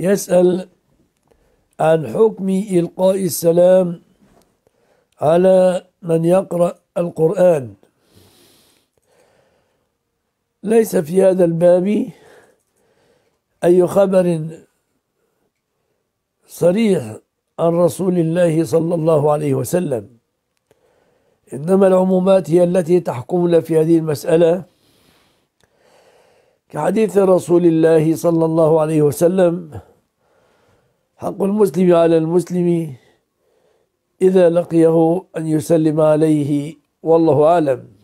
يسأل عن حكم إلقاء السلام على من يقرأ القرآن ليس في هذا الباب أي خبر صريح عن رسول الله صلى الله عليه وسلم إنما العمومات هي التي تحكمنا في هذه المسألة كحديث رسول الله صلى الله عليه وسلم حق المسلم على المسلم إذا لقيه أن يسلم عليه والله أعلم